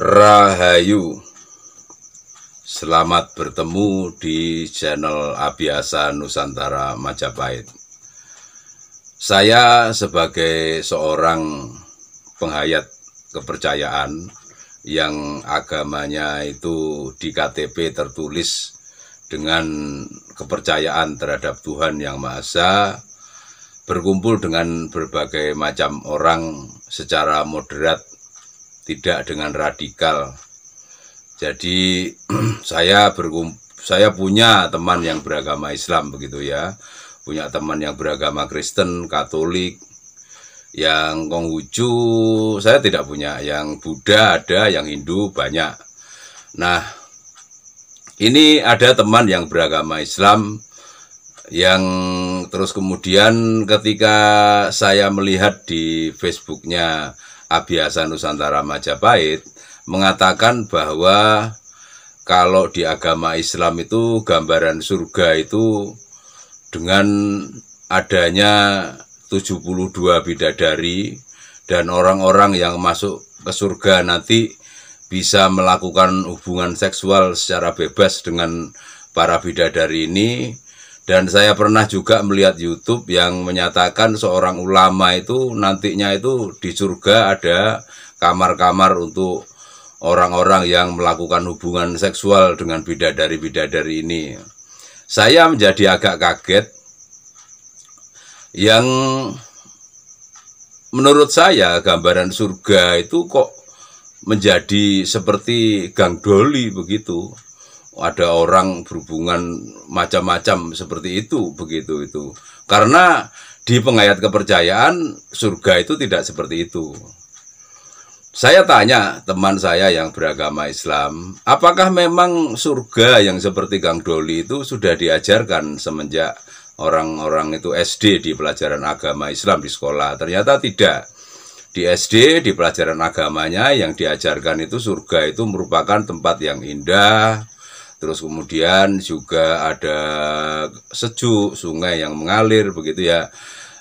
Rahayu Selamat bertemu di channel Abiasa Nusantara Majapahit Saya sebagai seorang penghayat kepercayaan yang agamanya itu di KTP tertulis dengan kepercayaan terhadap Tuhan Yang Maha Esa berkumpul dengan berbagai macam orang secara moderat tidak dengan radikal. Jadi saya berum saya punya teman yang beragama Islam begitu ya, punya teman yang beragama Kristen, Katolik, yang Konghucu saya tidak punya, yang Buddha ada, yang Hindu banyak. Nah, ini ada teman yang beragama Islam yang terus kemudian ketika saya melihat di Facebooknya Abiasa Nusantara Majapahit mengatakan bahwa kalau di agama Islam itu gambaran surga itu dengan adanya 72 bidadari dan orang-orang yang masuk ke surga nanti bisa melakukan hubungan seksual secara bebas dengan para bidadari ini dan saya pernah juga melihat YouTube yang menyatakan seorang ulama itu nantinya itu di surga ada kamar-kamar untuk orang-orang yang melakukan hubungan seksual dengan bidadari-bidadari ini. Saya menjadi agak kaget yang menurut saya gambaran surga itu kok menjadi seperti Gang begitu ada orang berhubungan macam-macam seperti itu begitu itu karena di pengayat kepercayaan surga itu tidak seperti itu saya tanya teman saya yang beragama Islam apakah memang surga yang seperti Gang Doli itu sudah diajarkan semenjak orang-orang itu SD di pelajaran agama Islam di sekolah ternyata tidak di SD di pelajaran agamanya yang diajarkan itu surga itu merupakan tempat yang indah terus kemudian juga ada sejuk sungai yang mengalir begitu ya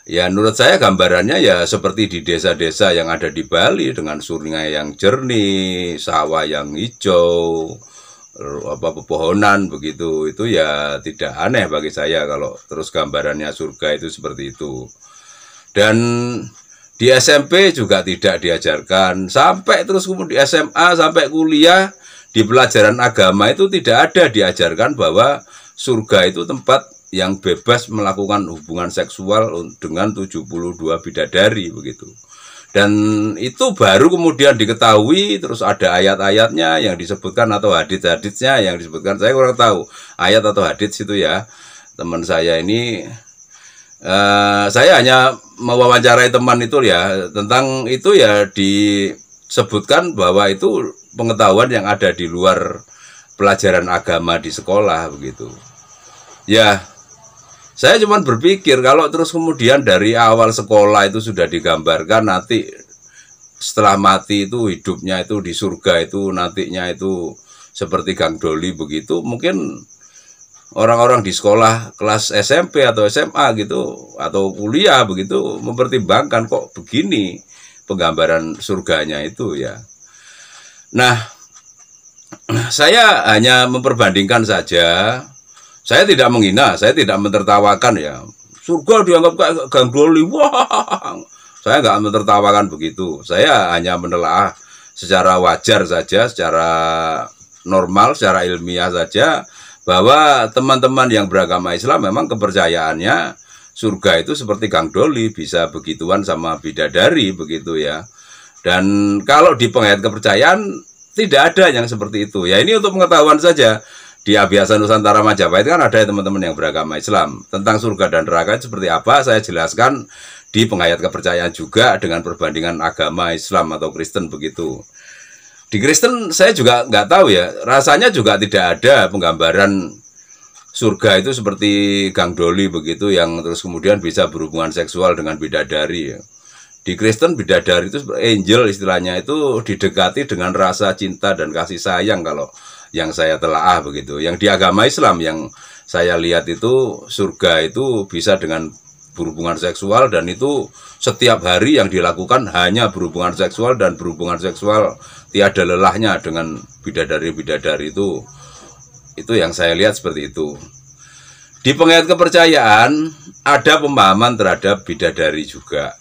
Ya, menurut saya gambarannya ya seperti di desa-desa yang ada di Bali dengan sungai yang jernih, sawah yang hijau, apa pepohonan begitu. Itu ya tidak aneh bagi saya kalau terus gambarannya surga itu seperti itu. Dan di SMP juga tidak diajarkan sampai terus kemudian di SMA sampai kuliah di pelajaran agama itu tidak ada diajarkan bahwa surga itu tempat yang bebas melakukan hubungan seksual dengan 72 bidadari begitu. Dan itu baru kemudian diketahui terus ada ayat-ayatnya yang disebutkan atau hadits-haditsnya yang disebutkan. Saya kurang tahu ayat atau hadits itu ya. Teman saya ini uh, saya hanya mewawancarai teman itu ya tentang itu ya disebutkan bahwa itu pengetahuan yang ada di luar pelajaran agama di sekolah begitu. Ya, saya cuma berpikir kalau terus kemudian dari awal sekolah itu sudah digambarkan nanti setelah mati itu hidupnya itu di surga itu nantinya itu seperti Gang Doli begitu mungkin orang-orang di sekolah kelas SMP atau SMA gitu atau kuliah begitu mempertimbangkan kok begini penggambaran surganya itu ya Nah, nah, saya hanya memperbandingkan saja. Saya tidak menghina, saya tidak mentertawakan ya. Surga dianggap kayak Wah, saya nggak mentertawakan begitu. Saya hanya menelaah secara wajar saja, secara normal, secara ilmiah saja bahwa teman-teman yang beragama Islam memang kepercayaannya surga itu seperti gang Doli bisa begituan sama bidadari begitu ya dan kalau di penghayat kepercayaan tidak ada yang seperti itu. Ya ini untuk pengetahuan saja. Di Abiasa Nusantara Majapahit kan ada teman-teman yang beragama Islam. Tentang surga dan neraka seperti apa saya jelaskan di penghayat kepercayaan juga dengan perbandingan agama Islam atau Kristen begitu. Di Kristen saya juga nggak tahu ya, rasanya juga tidak ada penggambaran surga itu seperti Gang Doli begitu yang terus kemudian bisa berhubungan seksual dengan bidadari ya. Di Kristen bidadari itu angel istilahnya itu didekati dengan rasa cinta dan kasih sayang kalau yang saya telaah begitu. Yang di agama Islam yang saya lihat itu surga itu bisa dengan berhubungan seksual dan itu setiap hari yang dilakukan hanya berhubungan seksual dan berhubungan seksual tiada lelahnya dengan bidadari-bidadari itu itu yang saya lihat seperti itu di pengayat kepercayaan ada pemahaman terhadap bidadari juga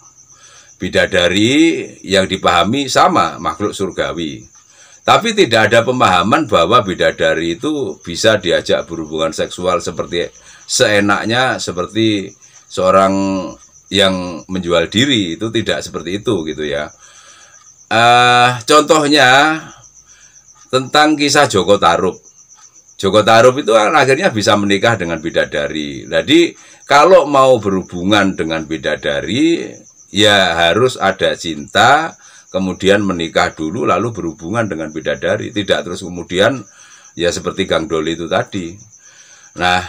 Bidadari yang dipahami sama makhluk surgawi. Tapi tidak ada pemahaman bahwa bidadari itu bisa diajak berhubungan seksual seperti seenaknya seperti seorang yang menjual diri itu tidak seperti itu gitu ya. Uh, contohnya tentang kisah Joko Tarub. Joko Tarub itu kan akhirnya bisa menikah dengan bidadari. Jadi kalau mau berhubungan dengan bidadari ya harus ada cinta kemudian menikah dulu lalu berhubungan dengan bidadari tidak terus kemudian ya seperti Gang Doli itu tadi nah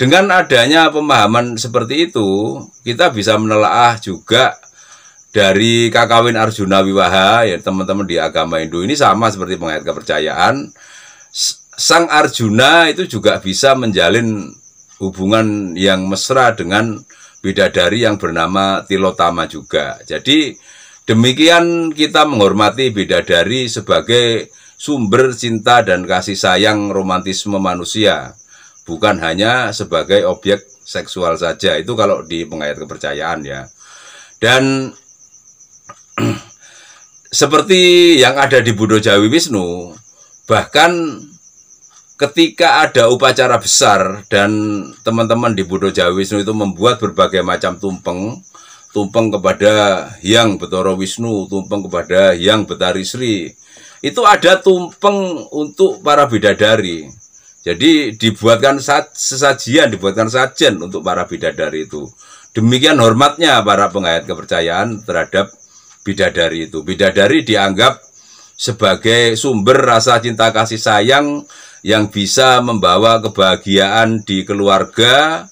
dengan adanya pemahaman seperti itu kita bisa menelaah juga dari kakawin Arjuna Wiwaha ya teman-teman di agama Hindu ini sama seperti mengait kepercayaan sang Arjuna itu juga bisa menjalin hubungan yang mesra dengan bidadari yang bernama Tilotama juga. Jadi demikian kita menghormati bidadari sebagai sumber cinta dan kasih sayang romantisme manusia, bukan hanya sebagai objek seksual saja. Itu kalau di pengayat kepercayaan ya. Dan seperti yang ada di Budo Jawi Wisnu, bahkan ketika ada upacara besar dan teman-teman di Budo Jawa Wisnu itu membuat berbagai macam tumpeng tumpeng kepada Hyang Betoro Wisnu, tumpeng kepada Hyang Betari Sri. Itu ada tumpeng untuk para bidadari. Jadi dibuatkan sesajian, dibuatkan sajen untuk para bidadari itu. Demikian hormatnya para pengayat kepercayaan terhadap bidadari itu. Bidadari dianggap sebagai sumber rasa cinta kasih sayang yang bisa membawa kebahagiaan di keluarga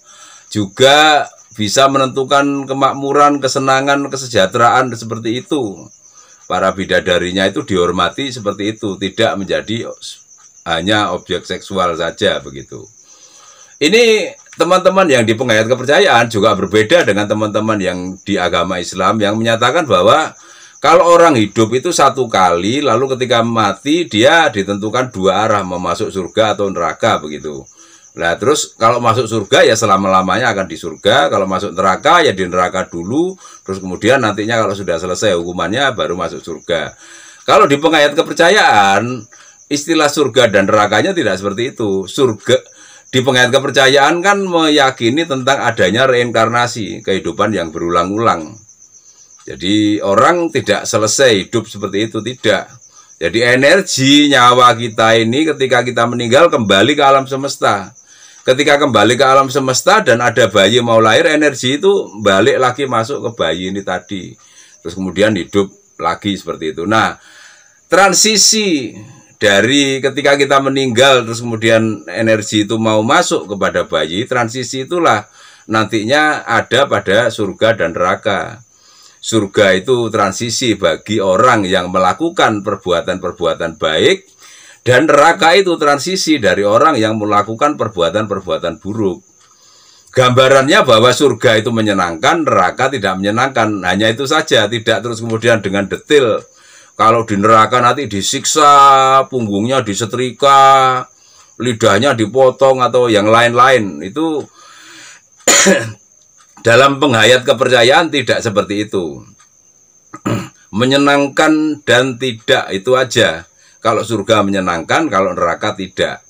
juga bisa menentukan kemakmuran, kesenangan, kesejahteraan seperti itu. Para bidadarinya itu dihormati seperti itu, tidak menjadi hanya objek seksual saja begitu. Ini teman-teman yang di pengayat kepercayaan juga berbeda dengan teman-teman yang di agama Islam yang menyatakan bahwa kalau orang hidup itu satu kali, lalu ketika mati dia ditentukan dua arah, memasuk surga atau neraka begitu. Nah terus kalau masuk surga ya selama-lamanya akan di surga, kalau masuk neraka ya di neraka dulu, terus kemudian nantinya kalau sudah selesai hukumannya baru masuk surga. Kalau di pengayat kepercayaan, istilah surga dan nerakanya tidak seperti itu. Surga di pengayat kepercayaan kan meyakini tentang adanya reinkarnasi, kehidupan yang berulang-ulang. Jadi orang tidak selesai hidup seperti itu, tidak. Jadi energi nyawa kita ini ketika kita meninggal kembali ke alam semesta. Ketika kembali ke alam semesta dan ada bayi mau lahir, energi itu balik lagi masuk ke bayi ini tadi. Terus kemudian hidup lagi seperti itu. Nah, transisi dari ketika kita meninggal terus kemudian energi itu mau masuk kepada bayi, transisi itulah nantinya ada pada surga dan neraka surga itu transisi bagi orang yang melakukan perbuatan-perbuatan baik dan neraka itu transisi dari orang yang melakukan perbuatan-perbuatan buruk. Gambarannya bahwa surga itu menyenangkan, neraka tidak menyenangkan. Hanya itu saja, tidak terus kemudian dengan detail. Kalau di neraka nanti disiksa, punggungnya disetrika, lidahnya dipotong atau yang lain-lain. Itu dalam penghayat kepercayaan tidak seperti itu. menyenangkan dan tidak itu aja. Kalau surga menyenangkan, kalau neraka tidak.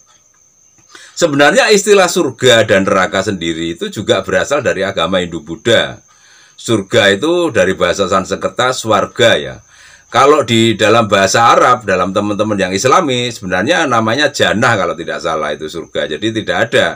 Sebenarnya istilah surga dan neraka sendiri itu juga berasal dari agama Hindu-Buddha. Surga itu dari bahasa Sanskerta swarga ya. Kalau di dalam bahasa Arab, dalam teman-teman yang islami, sebenarnya namanya jannah kalau tidak salah itu surga. Jadi tidak ada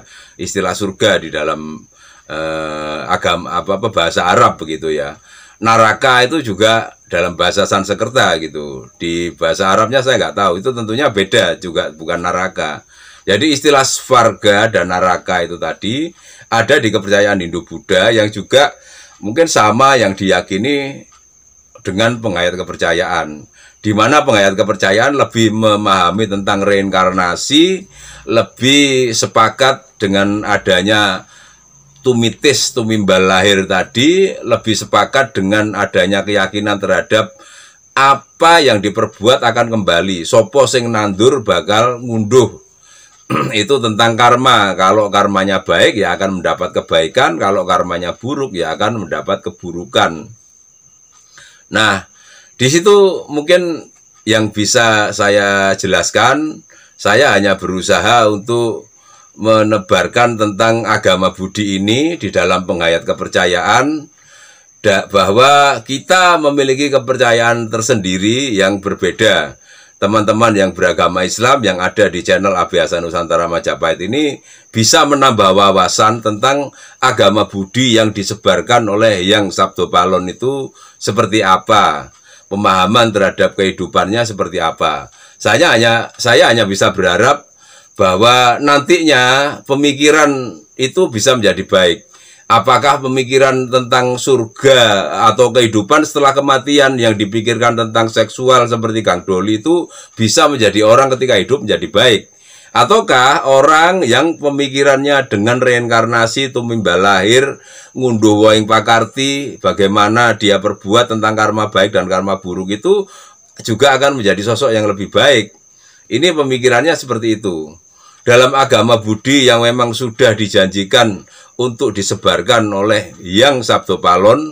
istilah surga di dalam eh, agama apa, apa bahasa Arab begitu ya. Naraka itu juga dalam bahasa Sanskerta gitu. Di bahasa Arabnya saya nggak tahu. Itu tentunya beda juga bukan naraka Jadi istilah svarga dan naraka itu tadi ada di kepercayaan Hindu-Buddha yang juga mungkin sama yang diyakini dengan pengayat kepercayaan. Di mana pengayat kepercayaan lebih memahami tentang reinkarnasi, lebih sepakat dengan adanya tumitis tumimbal lahir tadi lebih sepakat dengan adanya keyakinan terhadap apa yang diperbuat akan kembali sopo sing nandur bakal ngunduh itu tentang karma. Kalau karmanya baik ya akan mendapat kebaikan, kalau karmanya buruk ya akan mendapat keburukan. Nah, di situ mungkin yang bisa saya jelaskan, saya hanya berusaha untuk menebarkan tentang agama Budi ini di dalam penghayat kepercayaan bahwa kita memiliki kepercayaan tersendiri yang berbeda. Teman-teman yang beragama Islam yang ada di channel Abiasa Nusantara Majapahit ini bisa menambah wawasan tentang agama Budi yang disebarkan oleh yang Sabdo Palon itu seperti apa, pemahaman terhadap kehidupannya seperti apa. Saya hanya saya hanya bisa berharap bahwa nantinya pemikiran itu bisa menjadi baik. Apakah pemikiran tentang surga atau kehidupan setelah kematian yang dipikirkan tentang seksual seperti Kang Doli itu bisa menjadi orang ketika hidup menjadi baik? Ataukah orang yang pemikirannya dengan reinkarnasi mimba lahir ngunduh waing pakarti bagaimana dia perbuat tentang karma baik dan karma buruk itu juga akan menjadi sosok yang lebih baik. Ini pemikirannya seperti itu dalam agama Budi yang memang sudah dijanjikan untuk disebarkan oleh yang Sabdo Palon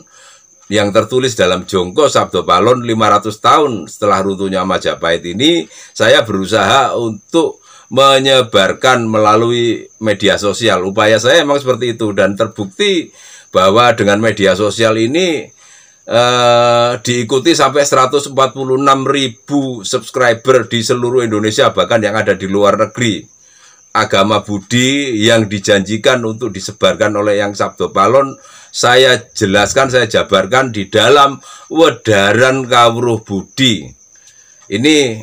yang tertulis dalam Jongko Sabdo Palon 500 tahun setelah runtuhnya Majapahit ini saya berusaha untuk menyebarkan melalui media sosial upaya saya memang seperti itu dan terbukti bahwa dengan media sosial ini Uh, diikuti sampai 146 ribu subscriber di seluruh Indonesia bahkan yang ada di luar negeri agama Budi yang dijanjikan untuk disebarkan oleh yang Sabdo Palon saya jelaskan, saya jabarkan di dalam Wedaran Kawruh Budi ini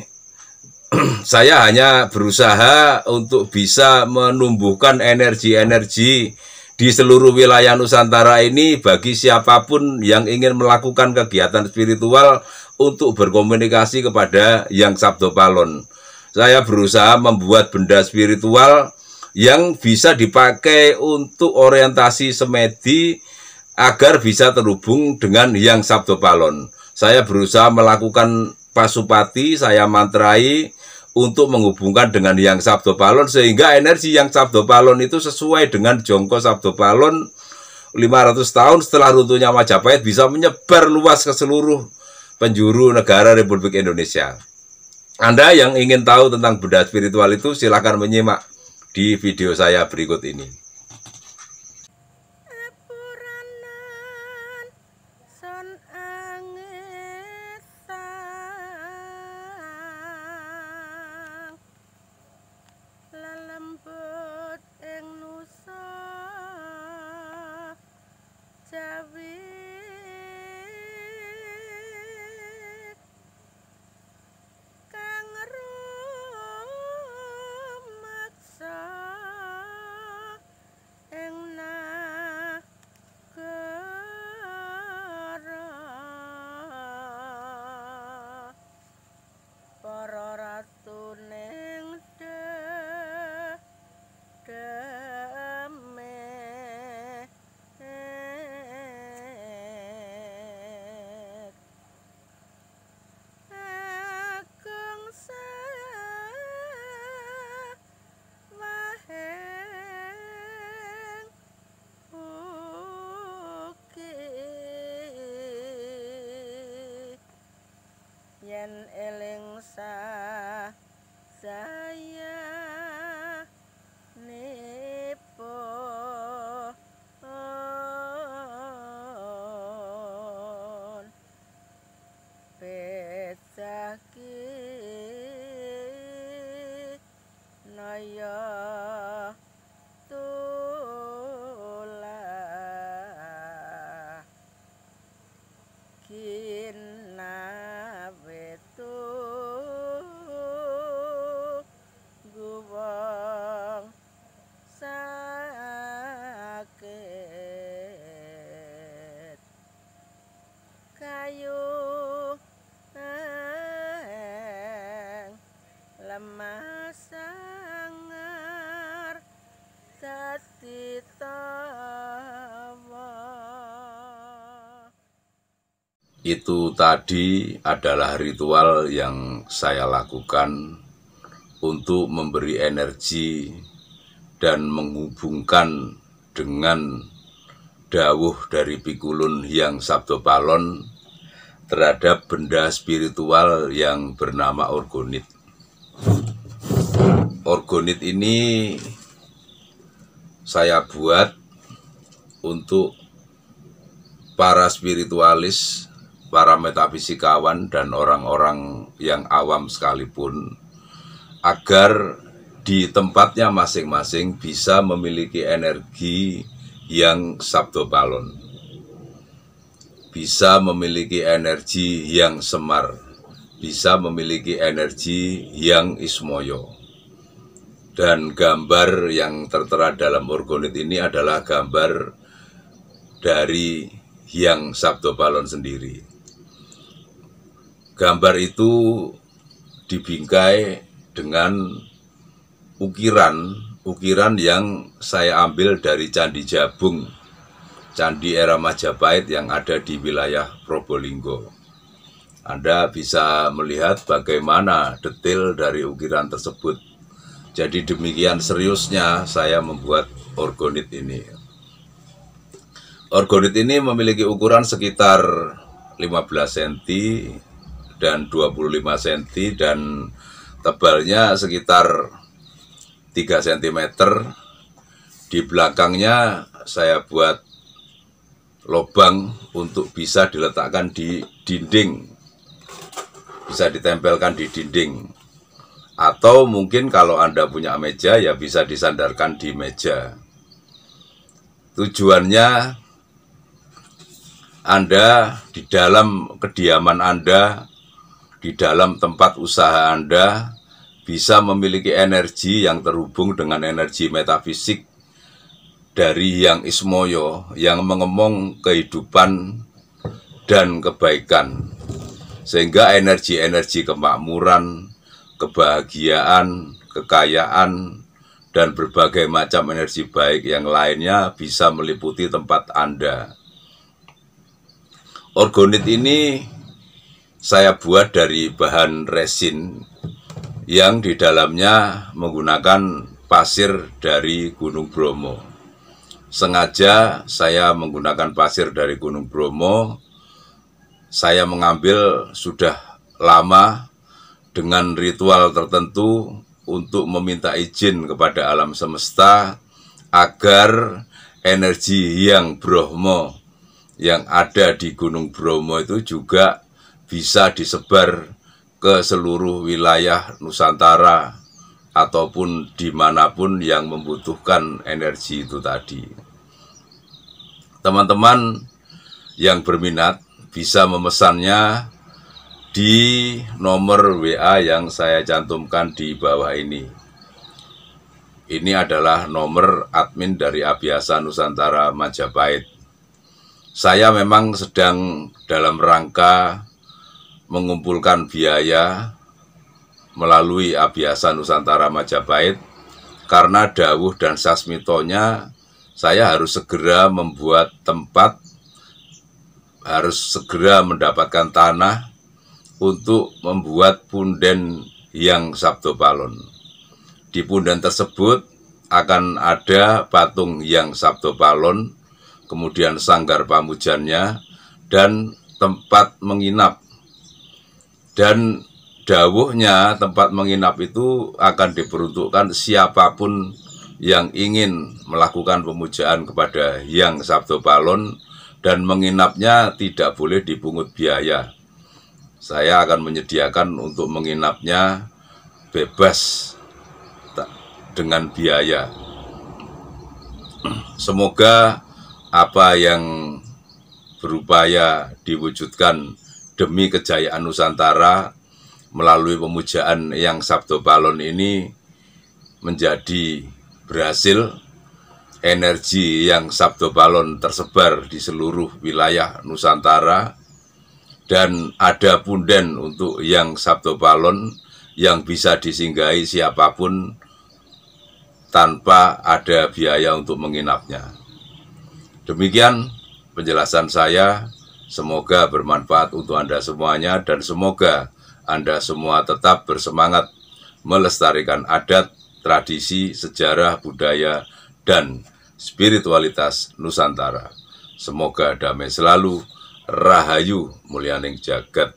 saya hanya berusaha untuk bisa menumbuhkan energi-energi di seluruh wilayah Nusantara ini bagi siapapun yang ingin melakukan kegiatan spiritual untuk berkomunikasi kepada Yang Sabdo Palon saya berusaha membuat benda spiritual yang bisa dipakai untuk orientasi semedi agar bisa terhubung dengan yang Sabdo Palon. Saya berusaha melakukan pasupati, saya mantrai untuk menghubungkan dengan yang Sabdo Palon sehingga energi yang Sabdo Palon itu sesuai dengan jongko Sabdo Palon 500 tahun setelah runtuhnya Majapahit bisa menyebar luas ke seluruh penjuru negara Republik Indonesia. Anda yang ingin tahu tentang Buddha spiritual itu silahkan menyimak di video saya berikut ini. eling sa sa Itu tadi adalah ritual yang saya lakukan untuk memberi energi dan menghubungkan dengan dawuh dari Pikulun yang Sabdo Palon terhadap benda spiritual yang bernama organit. Orgonit ini saya buat untuk para spiritualis, para metafisikawan dan orang-orang yang awam sekalipun agar di tempatnya masing-masing bisa memiliki energi yang sabdo balon. Bisa memiliki energi yang semar, bisa memiliki energi yang ismoyo dan gambar yang tertera dalam orgonit ini adalah gambar dari Hyang Sabdo Palon sendiri. Gambar itu dibingkai dengan ukiran ukiran yang saya ambil dari Candi Jabung, Candi era Majapahit yang ada di wilayah Probolinggo. Anda bisa melihat bagaimana detail dari ukiran tersebut jadi demikian seriusnya saya membuat orgonit ini. Orgonit ini memiliki ukuran sekitar 15 cm dan 25 cm dan tebalnya sekitar 3 cm. Di belakangnya saya buat lubang untuk bisa diletakkan di dinding. Bisa ditempelkan di dinding atau mungkin kalau Anda punya meja ya bisa disandarkan di meja. Tujuannya Anda di dalam kediaman Anda, di dalam tempat usaha Anda bisa memiliki energi yang terhubung dengan energi metafisik dari yang ismoyo yang mengemong kehidupan dan kebaikan sehingga energi-energi kemakmuran kebahagiaan, kekayaan, dan berbagai macam energi baik yang lainnya bisa meliputi tempat Anda. Organit ini saya buat dari bahan resin yang di dalamnya menggunakan pasir dari Gunung Bromo. Sengaja saya menggunakan pasir dari Gunung Bromo. Saya mengambil sudah lama dengan ritual tertentu untuk meminta izin kepada alam semesta agar energi yang Bromo yang ada di Gunung Bromo itu juga bisa disebar ke seluruh wilayah Nusantara ataupun dimanapun yang membutuhkan energi itu tadi. Teman-teman yang berminat bisa memesannya di nomor WA yang saya cantumkan di bawah ini. Ini adalah nomor admin dari Abiasa Nusantara Majapahit. Saya memang sedang dalam rangka mengumpulkan biaya melalui Abiasa Nusantara Majapahit karena Dawuh dan Sasmitonya saya harus segera membuat tempat harus segera mendapatkan tanah untuk membuat punden yang Sabdo Palon. Di punden tersebut akan ada patung yang Sabdo Palon, kemudian sanggar pamujannya, dan tempat menginap. Dan dawuhnya tempat menginap itu akan diperuntukkan siapapun yang ingin melakukan pemujaan kepada Yang Sabdo Palon dan menginapnya tidak boleh dipungut biaya saya akan menyediakan untuk menginapnya bebas dengan biaya. Semoga apa yang berupaya diwujudkan demi kejayaan Nusantara melalui pemujaan yang Sabdo Balon ini menjadi berhasil energi yang Sabdo Balon tersebar di seluruh wilayah Nusantara dan ada punden untuk yang Sabto Balon yang bisa disinggahi siapapun tanpa ada biaya untuk menginapnya. Demikian penjelasan saya, semoga bermanfaat untuk Anda semuanya dan semoga Anda semua tetap bersemangat melestarikan adat, tradisi, sejarah, budaya, dan spiritualitas Nusantara. Semoga damai selalu Rahayu mulyaning jagat